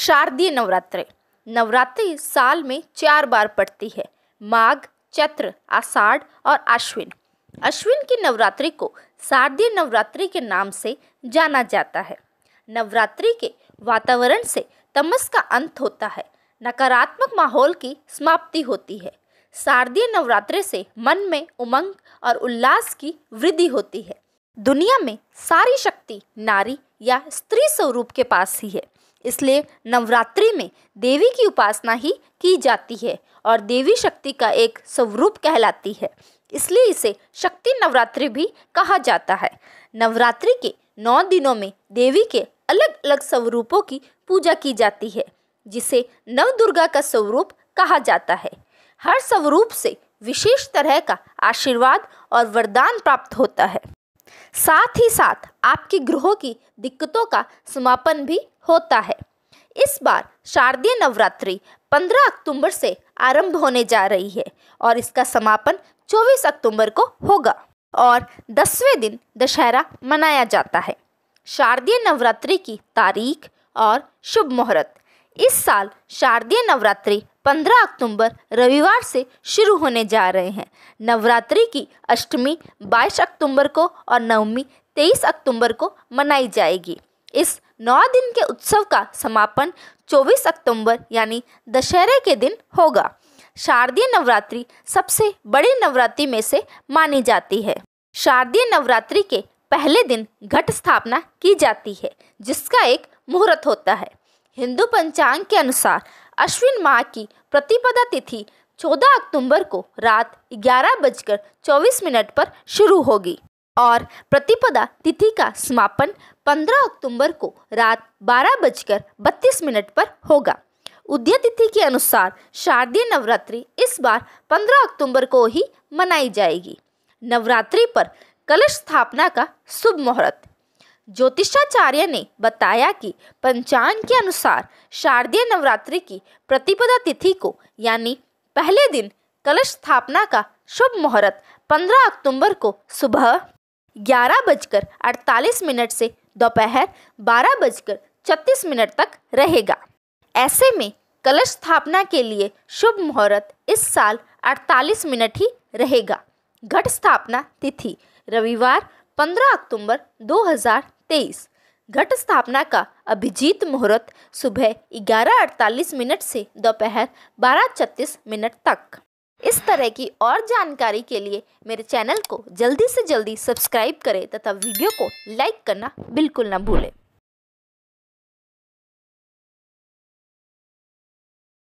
शारदीय नवरात्र नवरात्रि साल में चार बार पड़ती है माघ चत्र आषाढ़ और अश्विन अश्विन की नवरात्रि को शारदीय नवरात्रि के नाम से जाना जाता है नवरात्रि के वातावरण से तमस का अंत होता है नकारात्मक माहौल की समाप्ति होती है शारदीय नवरात्रि से मन में उमंग और उल्लास की वृद्धि होती है दुनिया में सारी शक्ति नारी या स्त्री स्वरूप के पास ही है इसलिए नवरात्रि में देवी की उपासना ही की जाती है और देवी शक्ति का एक स्वरूप कहलाती है इसलिए इसे शक्ति नवरात्रि भी कहा जाता है नवरात्रि के नौ दिनों में देवी के अलग अलग स्वरूपों की पूजा की जाती है जिसे नव दुर्गा का स्वरूप कहा जाता है हर स्वरूप से विशेष तरह का आशीर्वाद और वरदान प्राप्त होता है साथ ही साथ आपके ग्रहों की दिक्कतों का समापन भी होता है इस बार शारदीय नवरात्रि 15 अक्टूबर से आरंभ होने जा रही है और इसका समापन 24 अक्टूबर को होगा और दसवें दिन दशहरा मनाया जाता है शारदीय नवरात्रि की तारीख और शुभ मुहूर्त इस साल शारदीय नवरात्रि 15 अक्टूबर रविवार से शुरू होने जा रहे हैं नवरात्रि की अष्टमी 22 अक्टूबर को और नवमी 23 अक्टूबर को मनाई जाएगी इस नौ दिन के उत्सव का समापन 24 अक्टूबर यानी दशहरे के दिन होगा शारदीय नवरात्रि सबसे बड़ी नवरात्रि में से मानी जाती है शारदीय नवरात्रि के पहले दिन घट स्थापना की जाती है जिसका एक मुहूर्त होता है हिंदू पंचांग के अनुसार अश्विन माह की प्रतिपदा तिथि 14 अक्टूबर को रात ग्यारह बजकर चौबीस मिनट पर शुरू होगी और प्रतिपदा तिथि का समापन 15 अक्टूबर को रात बारह बजकर बत्तीस मिनट पर होगा उद्य तिथि के अनुसार शारदीय नवरात्रि इस बार 15 अक्टूबर को ही मनाई जाएगी नवरात्रि पर कलश स्थापना का शुभ मुहूर्त ज्योतिषाचार्य ने बताया कि पंचांग के अनुसार शारदीय नवरात्रि की प्रतिपदा तिथि को यानी पहले दिन कलश स्थापना का शुभ मुहूर्त 15 अक्टूबर को सुबह ग्यारह बजकर अड़तालीस मिनट से दोपहर बारह बजकर छत्तीस मिनट तक रहेगा ऐसे में कलश स्थापना के लिए शुभ मुहूर्त इस साल 48 मिनट ही रहेगा घट स्थापना तिथि रविवार 15 अक्टूबर 2023 घट स्थापना का अभिजीत मुहूर्त सुबह 11:48 मिनट से दोपहर 12:36 मिनट तक इस तरह की और जानकारी के लिए मेरे चैनल को जल्दी से जल्दी सब्सक्राइब करें तथा वीडियो को लाइक करना बिल्कुल ना भूलें